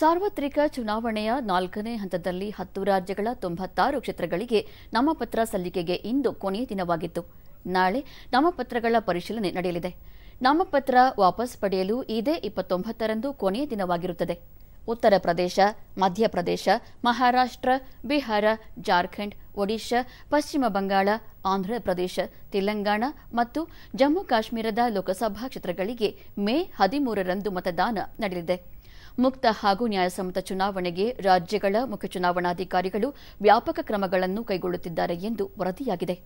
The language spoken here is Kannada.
ಸಾರ್ವತ್ರಿಕ ಚುನಾವಣೆಯ ನಾಲ್ಕನೇ ಹಂತದಲ್ಲಿ ಹತ್ತು ರಾಜ್ಯಗಳ ತೊಂಬತ್ತಾರು ಕ್ಷೇತ್ರಗಳಿಗೆ ನಾಮಪತ್ರ ಸಲ್ಲಿಕೆಗೆ ಇಂದು ಕೊನೆಯ ದಿನವಾಗಿತ್ತು ನಾಳೆ ನಾಮಪತ್ರಗಳ ಪರಿಶೀಲನೆ ನಡೆಯಲಿದೆ ನಾಮಪತ್ರ ವಾಪಸ್ ಪಡೆಯಲು ಇದೇ ಇಪ್ಪತ್ತೊಂಬತ್ತರಂದು ಕೊನೆಯ ದಿನವಾಗಿರುತ್ತದೆ ಉತ್ತರ ಪ್ರದೇಶ ಮಧ್ಯಪ್ರದೇಶ ಮಹಾರಾಷ್ಟ್ರ ಬಿಹಾರ ಜಾರ್ಖಂಡ್ ಒಡಿಶಾ ಪಶ್ಚಿಮ ಬಂಗಾಳ ಆಂಧ್ರಪ್ರದೇಶ ತೆಲಂಗಾಣ ಮತ್ತು ಜಮ್ಮು ಕಾಶ್ಮೀರದ ಲೋಕಸಭಾ ಕ್ಷೇತ್ರಗಳಿಗೆ ಮೇ ಹದಿಮೂರರಂದು ಮತದಾನ ನಡೆಯಲಿದೆ ಮುಕ್ತ ಹಾಗೂ ನ್ಯಾಯಸಮ್ಮತ ಚುನಾವಣೆಗೆ ರಾಜ್ಯಗಳ ಮುಖ್ಯ ಚುನಾವಣಾಧಿಕಾರಿಗಳು ವ್ಯಾಪಕ ಕ್ರಮಗಳನ್ನು ಕೈಗೊಳ್ಳುತ್ತಿದ್ದಾರೆ ಎಂದು ವರದಿಯಾಗಿದೆ